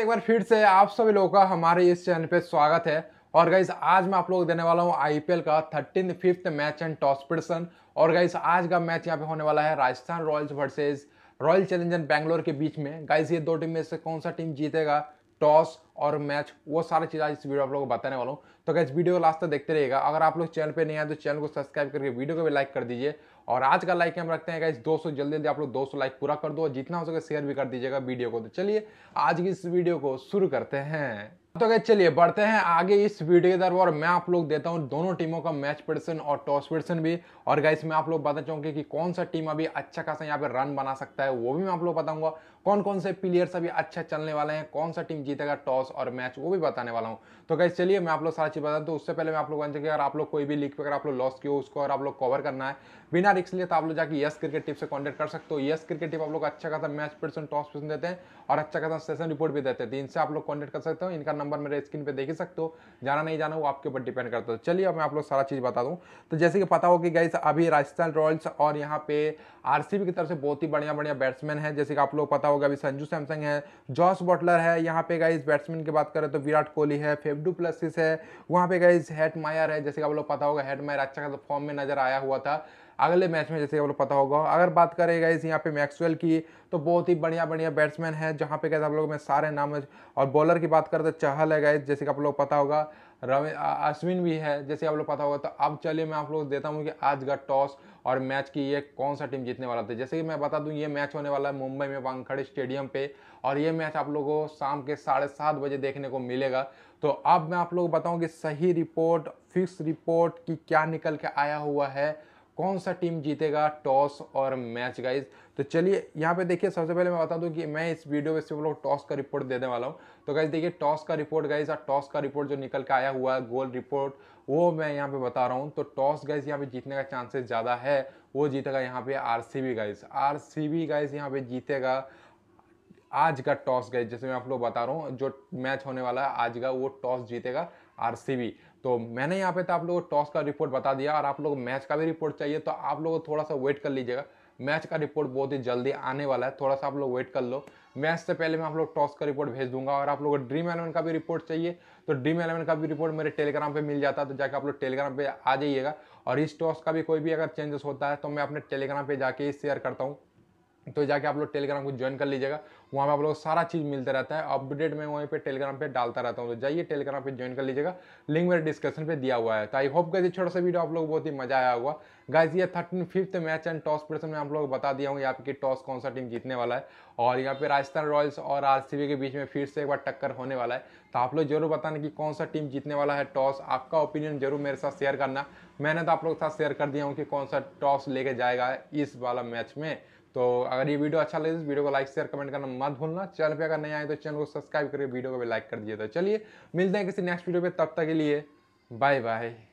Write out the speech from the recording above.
एक बार फिर से आप सभी लोगों का हमारे इस चैनल पे स्वागत है और गाइज आज मैं आप लोग देने वाला हूँ आईपीएल का thirteen fifth match and toss पिटसन और गाइज आज का मैच यहाँ पे होने वाला है Rajasthan Royals versus Royal Challenger Bangalore के बीच में गाइज ये दो टीम में से कौन सा टीम जीतेगा टॉस और मैच वो सारी चीज़ आज इस वीडियो आप लोगों को बताने वाला हूँ तो क्या इस वीडियो को लास्ट तक देखते रहेगा अगर आप लोग चैनल पे नहीं आए तो चैनल को सब्सक्राइब करके वीडियो को भी लाइक कर दीजिए और आज का लाइक हम रखते हैं गाइस 200 जल्दी जल्दी आप लोग 200 लाइक पूरा कर दो और जितना हो सके शेयर भी कर दीजिएगा वीडियो को तो चलिए आज की इस वीडियो को शुरू करते हैं तो क्या चलिए बढ़ते हैं आगे इस वीडियो के तरफ और मैं आप लोग देता हूं दोनों टीमों का मैच प्रदर्शन और टॉस प्रदर्शन भी और गाइस मैं आप लोग बता चाहूंगी कि कौन सा टीम अभी अच्छा खासा यहाँ पे रन बना सकता है वो भी मैं आप लोग बताऊंगा कौन कौन से प्लेयर्स अभी अच्छा चलने वाले हैं कौन सा टीम जीतेगा टॉस और मैच वो भी बताने वाला हूँ तो गाइस चलिए मैं आप लोग सारा चीज़ बताऊँ तो उससे पहले मैं आप लोग बन चुकी अगर आप लोग कोई भी लीग पर अगर आप लोग लॉस किए उसको और आप लोग कवर करना है बिना रिक्स लिए तो आप लोग जाकर यस क्रिकेट टीम से कॉन्टेक्ट कर सकते हो यस क्रिकेट टीम आप लोग अच्छा खासा मैच प्रदर्शन टॉस प्रदर्शन देते हैं और अच्छा खासा सेशन रिपोर्ट भी देते हैं तो इनसे आप लोग कॉन्टेक्ट कर सकते हो इनका नंबर नंबर मेरे स्क्रीन पे देख सकते हो जाना नहीं जाना वो आपके ऊपर डिपेंड करता है तो चलिए अब मैं आप लोग सारा चीज़ बता दूँ तो जैसे कि पता हो कि गाइस अभी राजस्थान रॉयल्स और यहाँ पे आर की तरफ से बहुत ही बढ़िया बढ़िया बैट्समैन है जैसे कि आप लोग पता होगा अभी संजू सैमसंग है जॉस बॉटलर है यहाँ पे गाइज बैट्समैन की बात करें तो विराट कोहली है फेफडू प्लसिस है वहाँ पे गाइज हेट मायर है जैसे कि आप लोग पता होगा हेट मायर अच्छा खासा फॉर्म में नजर आया हुआ था अगले मैच में जैसे आप लोग पता होगा अगर बात करें गाइज यहाँ पे मैक्सवेल की तो बहुत ही बढ़िया बढ़िया बैट्समैन है जहाँ पे कहते आप लोग में सारे नाम और बॉलर की बात करें तो चहल है गाइज जैसे कि आप लोग पता होगा रवि अश्विन भी है जैसे आप लोग पता होगा तो अब चलिए मैं आप लोग देता हूँ कि आज का टॉस और मैच की ये कौन सा टीम जीतने वाला था जैसे कि मैं बता दूँ ये मैच होने वाला है मुंबई में वांगखड़े स्टेडियम पे और ये मैच आप लोगों को शाम के साढ़े सात बजे देखने को मिलेगा तो अब मैं आप लोग बताऊँ कि सही रिपोर्ट फिक्स रिपोर्ट की क्या निकल के आया हुआ है कौन सा टीम जीतेगा टॉस और मैच गाइज तो चलिए यहाँ पे देखिए सबसे पहले मैं बता दूँ कि मैं इस वीडियो में सिर्फ लोग टॉस का रिपोर्ट देने वाला हूँ तो गाइज देखिए टॉस का रिपोर्ट गाइज और टॉस का रिपोर्ट जो निकल के आया हुआ है गोल रिपोर्ट वो मैं यहाँ पे बता रहा हूँ तो टॉस गाइज यहाँ पे जीतने का चांसेस ज़्यादा है वो जीतेगा यहाँ पे R C B guys R C B guys यहाँ पे जीतेगा आज का टॉस गाइज जैसे मैं आप लोग बता रहा हूँ जो मैच होने वाला है आज का वो टॉस जीतेगा आरसीबी तो मैंने यहाँ पे तो आप लोगों को टॉस का रिपोर्ट बता दिया और आप लोग मैच का भी रिपोर्ट चाहिए तो आप लोग थोड़ा सा वेट कर लीजिएगा मैच का रिपोर्ट बहुत ही जल्दी आने वाला है थोड़ा सा आप लोग वेट कर लो मैच से पहले मैं आप लोग टॉस का रिपोर्ट भेज दूंगा और आप लोगों को ड्रीम एलेवन का भी रिपोर्ट चाहिए तो ड्रीम एलेवन का भी रिपोर्ट मेरे टेलीग्राम पे मिल जाता है तो जाके आप लोग टेलीग्राम पे आ जाइएगा और इस टॉस का भी कोई भी अगर चेंजेस होता है तो मैं अपने टेलीग्राम पे जाके शेयर करता हूँ तो जाके आप लोग टेलीग्राम को ज्वाइन कर लीजिएगा वहाँ पे आप लोग सारा चीज़ मिलता रहता है अपडेट मैं वहीं पे टेलीग्राम पे डालता रहता हूँ तो जाइए टेलीग्राम पे ज्वाइन कर लीजिएगा लिंक मेरे डिस्क्रिप्शन पे दिया हुआ है तो आई होप गए छोटा सा वीडियो आप लोग बहुत ही मजा आया हुआ गाइज ये thirteen fifth match and toss प्रसन्न में आप लोग बता दिया हूँ यहाँ पे टॉस कौन सा टीम जीतने वाला है और यहाँ पे राजस्थान रॉयल्स और आर के बीच में फिर से एक बार टक्कर होने वाला है तो आप लोग जरूर बताना कि कौन सा टीम जीतने वाला है टॉस आपका ओपिनियन जरूर मेरे साथ शेयर करना मैंने तो आप लोग के साथ शेयर कर दिया हूँ कि कौन सा टॉस लेके जाएगा इस वाला मैच में तो अगर ये वीडियो अच्छा लगे तो वीडियो को लाइक शेयर कमेंट करना मत भूलना चैनल पे अगर नहीं आए तो चैनल को सब्सक्राइब करिए वीडियो को भी लाइक कर दिए तो चलिए मिलते हैं किसी नेक्स्ट वीडियो पे तब तक के लिए बाय बाय